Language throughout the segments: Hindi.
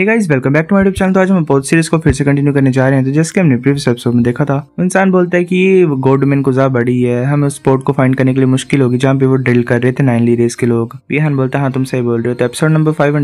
hey guys welcome back to my YouTube channel तो आज हम बहुत सीरीज को फिर से कंटिन्यू करने जा रहे हैं तो जैसे हमने प्रीवियस एपिसोड में देखा था इंसान बोलता है कि गोल्ड मेन को ज्यादा बड़ी है हमें उस पोर्ट को फाइंड करने के लिए मुश्किल होगी जहाँ पे वो ड्रिल कर रहे थे नाइन रेस के लोग विहान बोलता है हाँ तुम सही बोल रहे हो तो एपिसोड नंबर फाइव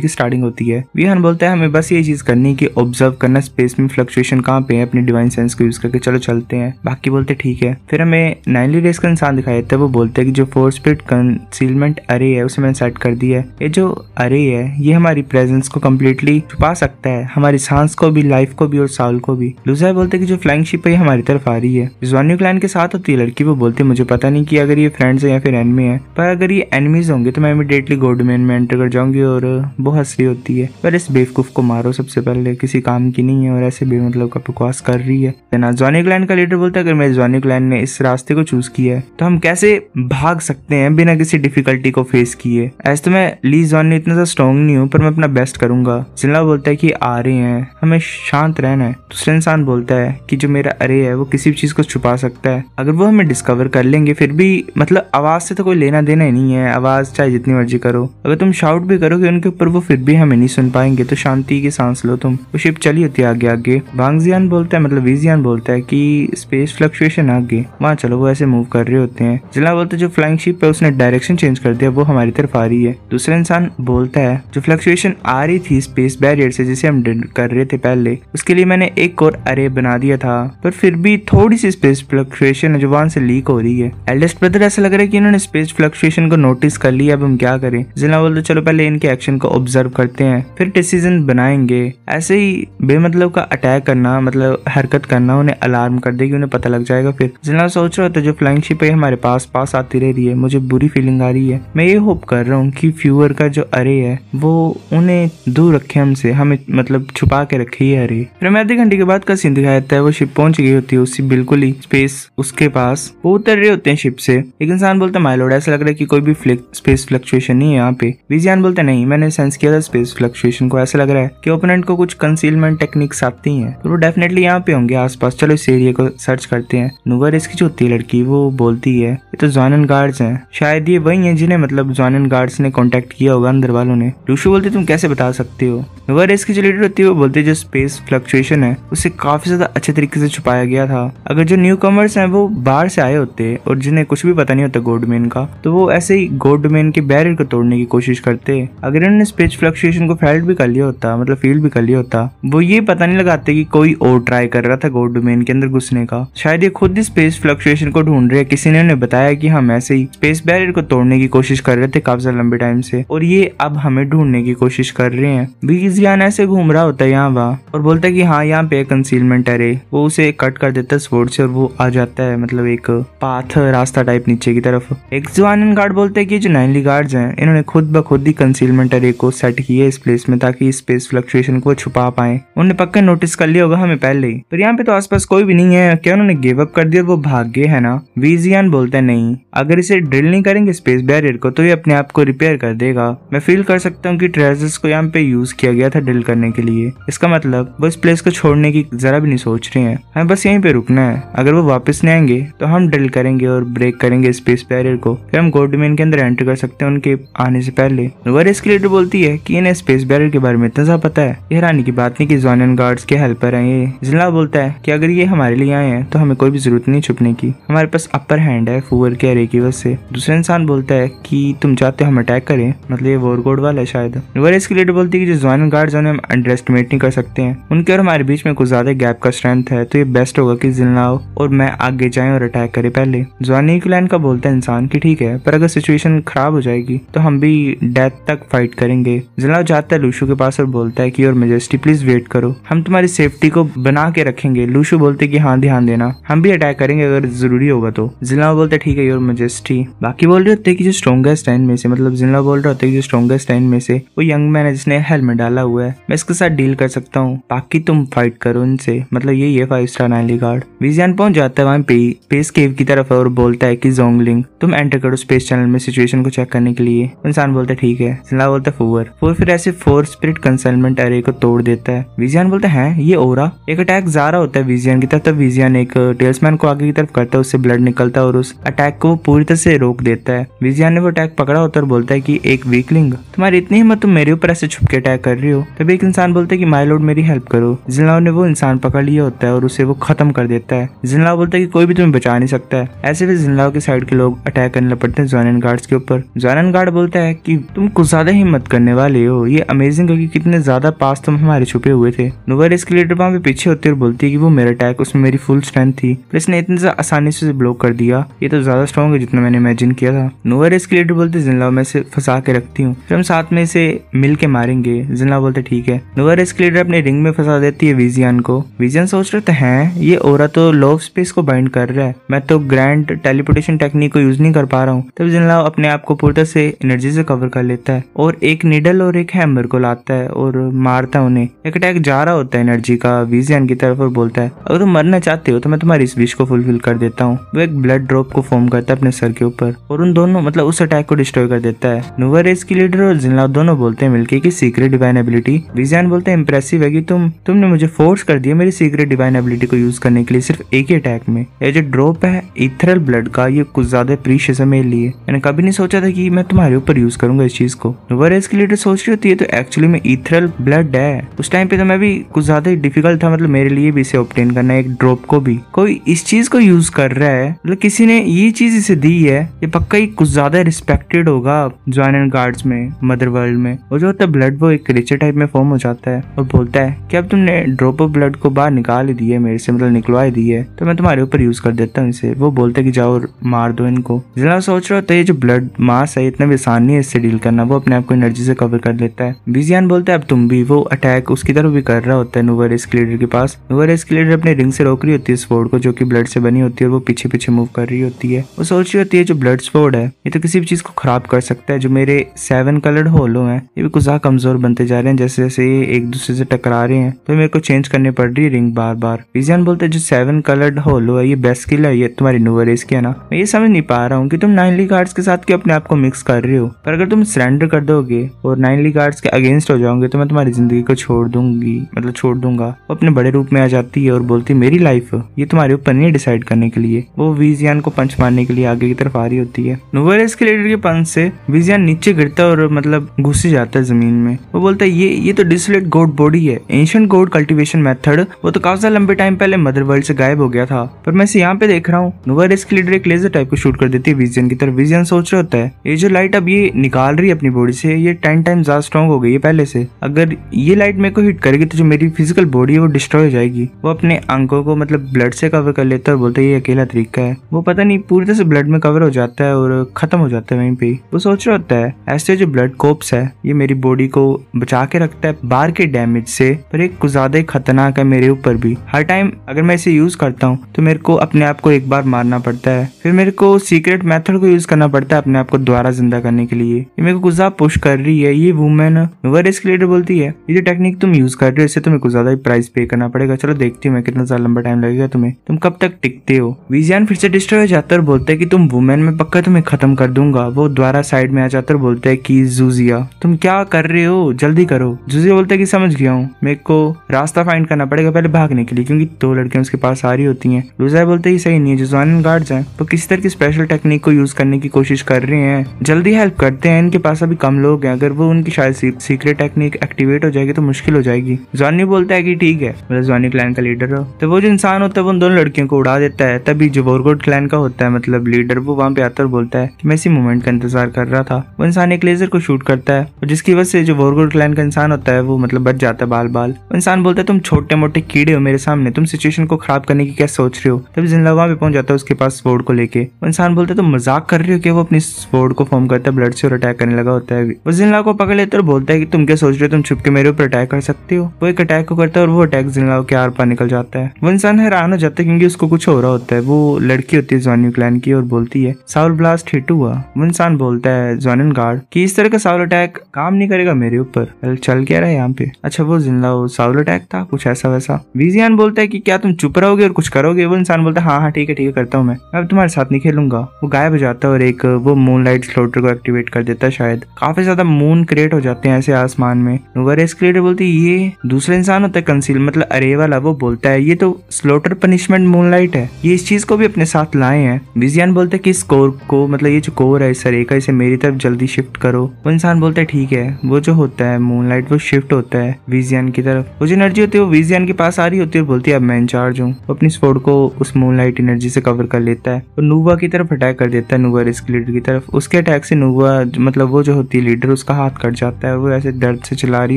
की स्टार्टिंग होती है विहान बोलता है हमें बस ये चीज करनी की ऑब्जर्व करना स्पेस में फ्लक्चुएशन कहाँ पे है अपने डिवाइन सेंस को यूज करके चलो चलते हैं बाकी बोलते ठीक है फिर हमें नाइन रेस का इंसान दिखाया जाता है वो बोलते हैं कि जो फोर स्पीड कंसीलमेंट अरे है उसे मैंने सेट कर दिया है ये जो अरे है ये हमारी प्रेजेंस को कम्प्लीट कम्प्लीटली छुपा सकता है हमारी सांस को भी लाइफ को भी और साउल को भी लूजा बोलते की जो फ्लाइंग शिप है हमारी तरफ आ रही है रिजवानी क्लाइन के साथ होती है लड़की वो बोलती मुझे पता नहीं की अगर ये फ्रेंड्स है या फिर एनमी है पर अगर ये एनमीज होंगे तो मैं इमीडिएटली गोडमेन में एंटर कर जाऊंगी और बहुत हंसी होती है पर इस बेवकूफ को मारो सबसे पहले किसी काम की नहीं है और ऐसे बेमतलब का बकवास कर रही है देना जॉनी क्लैन का लीडर बोलता है अगर मेरे जॉनी क्लैन ने इस रास्ते को चूज किया है तो हम कैसे भाग सकते हैं बिना किसी डिफिकल्टी को फेस किए ऐसे तो मैं ली जॉन इतना सा स्ट्रॉन्ग नहीं हूँ पर मैं अपना बेस्ट करूंगा आऊंगा जिला बोलता है कि आ रहे हैं हमें शांत रहना है दूसरा इंसान बोलता है कि जो मेरा अरे है वो किसी भी चीज को छुपा सकता है अगर वो हमें डिस्कवर कर लेंगे फिर भी मतलब आवाज से तो कोई लेना देना ही नहीं है आवाज चाहे जितनी मर्जी करो अगर तुम शाउट भी करोगे उनके ऊपर वो फिर भी हमें नहीं सुन पाएंगे तो शांति की सांस लो तुम वो शिप चली होती है आगे आगे वांगजियान बोलता है मतलब वीजियान बोलता है की स्पेस फ्लक्चुएशन आगे वहाँ चलो वो ऐसे मूव कर रहे होते हैं जिला बोलते जो फ्लाइंग शिप है उसने डायरेक्शन चेंज कर दिया वो हमारी तरफ आ रही है दूसरा इंसान बोलता है जो फ्लक्चुएशन आ रही थी थी स्पेस बैरियर से जिसे हम कर रहे थे पहले उसके लिए मैंने एक और अरे बना दिया था पर फिर भी थोड़ी सी स्पेस फ्लक्चुएशन है जो वहां से लीक हो रही है एल्डेस्ट ब्रदर ऐसा लग रहा है कि इन्होंने स्पेस फ्लक्चुएशन को नोटिस कर लिया अब हम क्या करें जिला बोलते चलो पहले इनके एक्शन को ऑब्जर्व करते हैं फिर डिसीजन बनाएंगे ऐसे ही बेमतलब का अटैक करना मतलब हरकत करना उन्हें अलार्म कर देगी उन्हें पता लग जाएगा फिर जिला सोच रहा था जो फ्लाइंग शिप है हमारे पास पास आती रह रही है मुझे बुरी फीलिंग आ रही है मैं ये होप कर रहा हूँ कि फ्यूअर का जो अरे है वो उन्हें दूर दूर रखे हमसे हमें मतलब छुपा के रखे है अरे फिर हमें आधे घंटे के बाद का सीन दिखाया जाता है वो शिप पहुंच गई होती है उसी बिल्कुल ही स्पेस उसके पास वो उतर रहे होते हैं शिप से एक इंसान बोलता है माइलोड ऐसा लग रहा है की कोई भी फ्लिक, स्पेस फ्लक्चुएशन नहीं है यहाँ पे विजियान बोलते नहीं मैंने सेंस किया था स्पेस फ्लक्चुएशन को ऐसा लग रहा है की ओपोनेंट को कुछ कंसीलमेंट टेक्निक्स आती है तो वो डेफिनेटली यहाँ पे होंगे आसपास चलो इस एरिया को सर्च करते हैं नुवर इसकी जो होती है लड़की वो बोलती है ये तो जॉनन गार्ड्स हैं शायद ये वही हैं जिन्हें मतलब जॉनन गार्ड्स ने कॉन्टेक्ट किया होगा अंदर वालों ने रूशू बोलते तुम कैसे बता सकते सकते हो नोवा रेस की जो लीडर होती है वो बोलते जो स्पेस फ्लक्चुएशन है उसे काफी ज्यादा अच्छे तरीके से छुपाया गया था अगर जो न्यू कमर्स है वो बाहर से आए होते और जिन्हें कुछ भी पता नहीं होता गोड डोमेन का तो वो ऐसे ही गोड डोमेन के बैरियर को तोड़ने की कोशिश करते अगर इन्होंने स्पेस फ्लक्चुएशन को फेल्ड भी कर लिया होता मतलब फील्ड भी कर लिया होता वो ये पता नहीं लगाते कि कोई और ट्राई कर रहा था गोड डोमेन के अंदर घुसने का शायद ये खुद ही स्पेस फ्लक्चुएशन को ढूंढ रहे किसी ने उन्हें बताया कि हम ऐसे ही स्पेस बैरियर को तोड़ने की कोशिश कर रहे थे काफी लंबे टाइम से और ये अब हमें ढूंढने की कोशिश कर रहे हैं बीजियान ऐसे घूम रहा होता है यहाँ वहाँ और बोलता है कि हाँ यहाँ पे कंसीलमेंट अरे वो उसे कट कर देता है स्पोर्ट से और वो आ जाता है मतलब एक पाथ रास्ता टाइप नीचे की तरफ जवान गार्ड बोलते हैं कि जो नाइनली गार्ड हैं इन्होंने खुद ब खुद ही कंसीलमेंट अरे को सेट किया इस प्लेस में ताकि स्पेस फ्लक्चुएशन को छुपा पाए उन्होंने पक्का नोटिस कर लिया होगा हमें पहले ही पर यहाँ पे तो आसपास कोई भी नहीं है क्या उन्होंने गिव अप कर दिया वो भाग गए है ना वीजियान बोलते नहीं अगर इसे ड्रिल नहीं करेंगे स्पेस बैरियर को तो ये अपने आप को रिपेयर कर देगा मैं फील कर सकता हूँ कि ट्रेजर्स को यहाँ पे यूज किया गया था ड्रिल करने के लिए इसका मतलब वो इस प्लेस को छोड़ने की जरा भी नहीं सोच रहे हैं हमें बस यहीं पे रुकना है अगर वो वापस नहीं आएंगे तो हम ड्रिल करेंगे और ब्रेक करेंगे स्पेस बैरियर को फिर हम गोल्ड डोमेन के अंदर एंटर कर सकते हैं उनके आने से पहले नुवर लीडर बोलती है की इन्हें स्पेस बैरियर के बारे में इतना ज्यादा पता है ये रानी की बात नहीं की जॉनियन गार्ड्स के हेल्पर है ये जिला बोलता है की अगर ये हमारे लिए आए हैं तो हमें कोई भी जरूरत नहीं छुपने की हमारे पास अपर हैंड है फूवर के अरे की वजह से दूसरा इंसान बोलता है की तुम चाहते हो हम अटैक करें मतलब ये वोरगोड वाला है शायद नुवर लीडर बोलती है जो ज्वाइन गार्ड हैं हम अंडर एस्टिमेट नहीं कर सकते हैं उनके और हमारे बीच में कुछ ज्यादा गैप का स्ट्रेंथ है तो ये बेस्ट होगा कि जिलनाओ और मैं आगे जाए और अटैक करे पहले ज्वाइन की लाइन का बोलता है इंसान की ठीक है पर अगर सिचुएशन खराब हो जाएगी तो हम भी डेथ तक फाइट करेंगे जिलनाओ जाता है लूशू के पास और बोलता है की और मेजेस्टी प्लीज वेट करो हम तुम्हारी सेफ्टी को बना के रखेंगे लूशु बोलते की हाँ ध्यान देना हम भी अटैक करेंगे अगर जरूरी होगा तो जिलनाओ बोलते ठीक है योर मेजेस्टी बाकी बोल रहे होते हैं कि जो स्ट्रॉगेस्ट लाइन में से मतलब जिलनाओ बोल रहे होते हैं कि जो स्ट्रॉगेस्ट लाइन में से वो यंग मैन है जिसने हेल में डाला हुआ है मैं इसके साथ डील कर सकता हूँ बाकी तुम फाइट करो इनसे मतलब ये ये फाइव स्टार नाइली गार्ड विजियान पहुंच जाता है वहाँ पे स्पेस केव की तरफ और बोलता है कि जोंगलिंग तुम एंटर करो स्पेस चैनल में सिचुएशन को चेक करने के लिए इंसान बोलता है ठीक है सिला बोलता है फोर फोर फिर ऐसे फोर स्पिरिट कंसलमेंट अरे को तोड़ देता है विजियान बोलता है ये ओरा एक अटैक जारा होता है विजियान की तरफ तब विजियान एक टेल्समैन uh, को आगे की तरफ करता है उससे ब्लड निकलता है और उस अटैक को पूरी तरह से रोक देता है विजियान ने वो अटैक पकड़ा होता है और बोलता है की एक वीकलिंग तुम्हारी इतनी हिम्मत तुम मेरे ऊपर ऐसे छुपके के अटैक कर रही हो तभी एक इंसान बोलता है कि माई लोड मेरी हेल्प करो जिनलाव ने वो इंसान पकड़ लिया होता है और उसे वो खत्म कर देता है जिनलाओ बोलता है कि कोई भी तुम्हें बचा नहीं सकता है ऐसे भी जिनलाओ के साइड के लोग अटैक करने पड़ते हैं जॉन गार्ड्स के ऊपर जॉन गार्ड बोलता है की तुम कुछ ज्यादा हिम्मत करने वाले हो ये अमेजिंग क्योंकि कितने ज्यादा पास तुम हमारे छुपे हुए थे नोवर इसके लीडर वहां पे पीछे होती है और बोलती है की वो मेरा अटैक उसमें मेरी फुल स्ट्रेंथ थी इसने इतने ज्यादा आसानी से ब्लॉक कर दिया ये तो ज्यादा स्ट्रॉन्ग है जितना मैंने इमेजिन किया था नोवर इसके लीडर बोलते जिनलाओ मैं इसे फंसा के रखती हूँ फिर हम साथ में इसे मिल के मारेंगे जाएंगे जिनला बोलते ठीक है नोवर इसके लीडर अपने रिंग में फंसा देती है विजियन को विजियन सोच रहे थे तो हैं ये ओरा तो लोव स्पेस को बाइंड कर रहा है मैं तो ग्रैंड टेलीपोटेशन टेक्निक को यूज नहीं कर पा रहा हूँ तब जिनला अपने आप को पूर्ता से एनर्जी से कवर कर लेता है और एक निडल और एक हैमर को लाता है और मारता है उन्हें एक अटैक जा रहा होता है एनर्जी का विजियन की तरफ और बोलता है अगर तुम मरना चाहते हो तो मैं तुम्हारी इस विश को फुलफिल कर देता हूँ वो एक ब्लड ड्रॉप को फॉर्म करता है अपने सर के ऊपर और उन दोनों मतलब उस अटैक को डिस्ट्रॉय कर देता है नुवर इसकी लीडर और जिनला दोनों बोलते हैं मिलके की सीक्रेट सीक्रेट डिवाइन एबिलिटी विजान बोलते हैं इम्प्रेसिव है कि तुम तुमने मुझे फोर्स कर दिया मेरी सीक्रेट डिवाइन एबिलिटी को यूज करने के लिए सिर्फ एक ही अटैक में ये जो ड्रॉप है इथरल ब्लड का ये कुछ ज्यादा प्रीशियस है मेरे लिए मैंने कभी नहीं सोचा था कि मैं तुम्हारे ऊपर यूज करूंगा इस चीज को वर की लीडर सोच रही होती है तो एक्चुअली में इथरल ब्लड है उस टाइम पे तो मैं भी कुछ ज्यादा ही डिफिकल्ट था मतलब मेरे लिए भी इसे ऑप्टेन करना एक ड्रॉप को भी कोई इस चीज को यूज कर रहा है मतलब किसी ने ये चीज इसे दी है ये पक्का ही कुछ ज्यादा रिस्पेक्टेड होगा ज्वाइन गार्ड्स में मदर वर्ल्ड में और जो होता है ब्लड वो वो एक क्रिएचर टाइप में फॉर्म हो जाता है और बोलता है कि अब तुमने ड्रॉप ऑफ ब्लड को बाहर निकाल दिए मेरे से मतलब निकलवा दी है तो मैं तुम्हारे ऊपर यूज कर देता हूँ इसे वो बोलते कि जाओ मार दो इनको जिला सोच रहा होता तो है ये जो ब्लड मास है इतना भी आसान नहीं है इससे डील करना वो अपने आप को एनर्जी से कवर कर लेता है बीजियान बोलता है अब तुम भी वो अटैक उसकी तरफ भी कर रहा होता है नुवर एस्केलेटर के पास नुवर एस्केलेटर अपने रिंग से रोक रही होती है स्पोर्ड को जो की ब्लड से बनी होती है और वो पीछे पीछे मूव कर रही होती है वो सोच रही होती है जो ब्लड स्पोर्ड है ये तो किसी भी चीज को खराब कर सकता है जो मेरे सेवन कलर्ड होलो है ये भी कुछ कमजोर बनते जा रहे हैं जैसे जैसे ये एक दूसरे से टकरा रहे हैं तो मेरे को चेंज करनी पड़ रही है रिंग बार बार विजियन बोलते जो सेवन कलर्ड होलो है ये बेस्ट स्किल है ये तुम्हारी नूवर इसकी है ना मैं ये समझ नहीं पा रहा हूँ की तुम नाइनली गार्ड्स के साथ अपने आप को मिक्स कर रहे हो पर अगर तुम सरेंडर कर दोगे और नाइनली गार्ड्स के अगेंस्ट हो जाओगे तो मैं तुम्हारी जिंदगी को छोड़ दूंगी मतलब छोड़ दूंगा वो अपने बड़े रूप में आ जाती है और बोलती है मेरी लाइफ ये तुम्हारे ऊपर नहीं डिसाइड करने के लिए वो विजियन को पंच मारने के लिए आगे की तरफ आ रही होती है नूवर इसके लीडर के पंच से विजियन नीचे गिरता और मतलब घुस जाता है जमीन में वो बोलता है ये ये तो डिसलेट गोड बॉडी है एंशियंट गोड कल्टीवेशन मेथड वो तो काफी लंबे टाइम पहले मदर वर्ल्ड से गायब हो गया था पर मैं इसे यहाँ पे देख रहा हूँ लीडर एक लेजर टाइप को शूट कर देती है विजन की तरफ विजन सोच रहा होता है ये जो लाइट अब ये निकाल रही है अपनी बॉडी से ये टेन टाइम ज्यादा स्ट्रॉन्ग हो गई है पहले से अगर ये लाइट मेरे को हिट करेगी तो जो मेरी फिजिकल बॉडी है वो डिस्ट्रॉय हो जाएगी वो अपने अंकों को मतलब ब्लड से कवर कर लेता है और बोलता है ये अकेला तरीका है वो पता नहीं पूरी तरह से ब्लड में कवर हो जाता है और खत्म हो जाता है वहीं पे वो सोच रहा होता है ऐसे जो ब्लड कोप्स है ये मेरी बॉडी को बचा के रखता है बार के डैमेज से पर एक कुछ ज्यादा ही खतरनाक है मेरे ऊपर भी हर टाइम अगर मैं इसे यूज करता हूँ तो मेरे को अपने आप को एक बार मारना पड़ता है फिर मेरे को सीक्रेट मेथड को यूज करना पड़ता है अपने आप को दोबारा जिंदा करने के लिए ये मेरे को कुछ ज्यादा पुश कर रही है ये वुमेन नोवर रिस्क लीडर बोलती है ये जो टेक्निक तुम यूज कर रहे हो इससे तुम्हें कुछ ज्यादा ही प्राइस पे करना पड़ेगा चलो देखती हूँ मैं कितना ज्यादा लंबा टाइम लगेगा तुम्हें तुम कब तक टिकते हो विजियान फिर से डिस्ट्रॉय हो जाता है बोलते हैं कि तुम वुमेन में पक्का तुम्हें खत्म कर दूंगा वो द्वारा साइड में आ जाता है बोलते हैं कि जूजिया तुम क्या कर रहे हो जल्दी करो जुजी बोलते हैं कि समझ गया हूँ मेरे को रास्ता फाइंड करना पड़ेगा पहले भागने के लिए क्योंकि दो लड़कियां उसके पास आ रही होती हैं जुजिया बोलते ही सही नहीं है जुजान गार्ड हैं वो तो किसी तरह की स्पेशल टेक्निक को यूज करने की कोशिश कर रहे हैं जल्दी हेल्प करते हैं इनके पास अभी कम लोग हैं अगर वो उनकी शायद सीक्रेट टेक्निक एक्टिवेट हो जाएगी तो मुश्किल हो जाएगी जॉनी बोलता है कि ठीक है मतलब जॉनी क्लैन का लीडर हो तो वो जो इंसान होता है वो उन दोनों लड़कियों को उड़ा देता है तभी जो बोरगोड क्लैन का होता है मतलब लीडर वो वहाँ पे आता और बोलता है कि मैं इसी मोमेंट का इंतजार कर रहा था वो इंसान एक लेजर को शूट करता है जिसकी वजह से जो बोरगोड ठाकुर क्लैन का इंसान होता है वो मतलब बच जाता है बाल बाल इंसान बोलता है तुम छोटे मोटे कीड़े हो मेरे सामने तुम सिचुएशन को खराब करने की क्या सोच रहे हो तब जिंदा भी पहुंच जाता है उसके पास स्पोर्ड को लेके इंसान बोलता है तुम मजाक कर रहे हो कि वो अपनी स्पोर्ड को फॉर्म करता है ब्लड से और अटैक करने लगा होता है वो जिनला को पकड़ लेते और बोलता है कि तुम क्या सोच रहे हो तुम छुपके मेरे ऊपर अटैक कर सकते हो वो एक अटैक को करता है और वो अटैक जिनला के आर पार निकल जाता है वो इंसान हैरान हो जाता है क्योंकि उसको कुछ हो रहा होता है वो लड़की होती है जॉन्यू क्लैन की और बोलती है साउल ब्लास्ट हिट हुआ वो इंसान बोलता है जोन गार्ड की इस तरह का साउल अटैक काम नहीं करेगा मेरे ऊपर ऊपर चल क्या रहा है यहाँ पे अच्छा वो जिंदा साउल अटैक था कुछ ऐसा वैसा विजियान बोलता है कि क्या तुम चुप रहोगे और कुछ करोगे वो इंसान बोलता है हाँ हाँ ठीक है ठीक है करता हूँ मैं अब तुम्हारे साथ नहीं खेलूंगा वो गायब हो जाता है और एक वो मून लाइट फ्लोटर को एक्टिवेट कर देता है शायद काफी ज्यादा मून क्रिएट हो जाते हैं ऐसे आसमान में एस क्रिएटर बोलते है ये दूसरा इंसान होता है कंसील मतलब अरे वाला वो बोलता है ये तो स्लोटर पनिशमेंट मून लाइट है ये इस चीज को भी अपने साथ लाए हैं विजियान बोलते है कि इस कोर को मतलब ये जो कोर है इस अरे का इसे मेरी तरफ जल्दी शिफ्ट करो वो इंसान बोलता है ठीक है वो जो होता है मूनलाइट वो शिफ्ट होता है विजियन की तरफ वो जो एनर्जी होती है वो विजियन के पास आ रही होती है और बोलती है अब मैं इंचार्ज हूँ वो अपनी स्पोर्ट को उस मूनलाइट एनर्जी से कवर कर लेता है और नूवा की तरफ अटैक कर देता है नूवा रिस्क लीडर की तरफ उसके अटैक से नूवा मतलब वो जो होती है लीडर उसका हाथ कट जाता है वो ऐसे दर्द से चला रही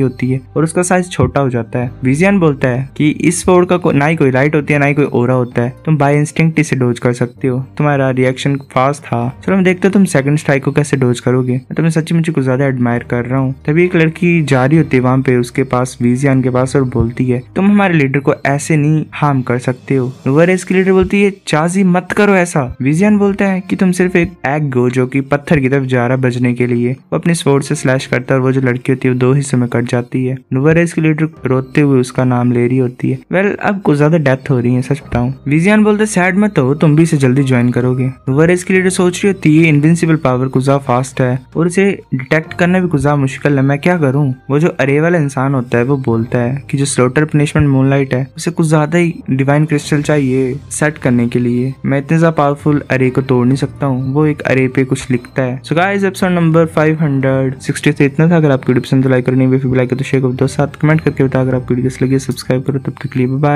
होती है और उसका साइज छोटा हो जाता है विजियन बोलता है कि इस फोर्ड का को, ना ही कोई लाइट होती है ना ही कोई ओरा होता है तुम बाय इंस्टिंक्ट इसे डोज कर सकते हो तुम्हारा रिएक्शन फास्ट था चलो मैं देखते हो तुम सेकंड स्ट्राइक को कैसे डोज करोगे मैं तुम्हें सच्ची मुझे कुछ ज्यादा एडमायर कर रहा हूँ तभी एक लड़की लड़की जा रही होती है वहाँ पे उसके पास वीजियान के पास और बोलती है तुम हमारे लीडर को ऐसे नहीं हार्म कर सकते हो वरेस की लीडर बोलती है चाजी मत करो ऐसा विजियन बोलता है कि तुम सिर्फ एक एग गो जो कि पत्थर की तरफ जा रहा बजने के लिए वो अपने स्पोर्ट से स्लैश करता है और वो जो लड़की होती है वो दो हिस्सों में कट जाती है नुवरेज की लीडर रोते हुए उसका नाम ले रही होती है वेल अब कुछ ज्यादा डेथ हो रही है सच बताऊ विजियन बोलते सैड मत हो तुम भी इसे जल्दी ज्वाइन करोगे नुवरेज की लीडर सोच रही होती है इनविंसिबल पावर कुछ फास्ट है और इसे डिटेक्ट करना भी कुछ मुश्किल है मैं क्या क्या करूं वो जो अरे वाला इंसान होता है वो बोलता है कि जो स्लोटर पनिशमेंट मूनलाइट है उसे कुछ ज्यादा ही डिवाइन क्रिस्टल चाहिए सेट करने के लिए मैं इतने ज्यादा पावरफुल अरे को तोड़ नहीं सकता हूँ वो एक अरे पे कुछ लिखता है सो गाइस एपिसोड नंबर 560 से इतना था अगर आपकी वीडियो पसंद तो लाइक करनी वीडियो लाइक तो शेयर कर दो साथ कमेंट करके बताओ अगर आपकी वीडियो लगी सब्सक्राइब करो तब तक के लिए बाय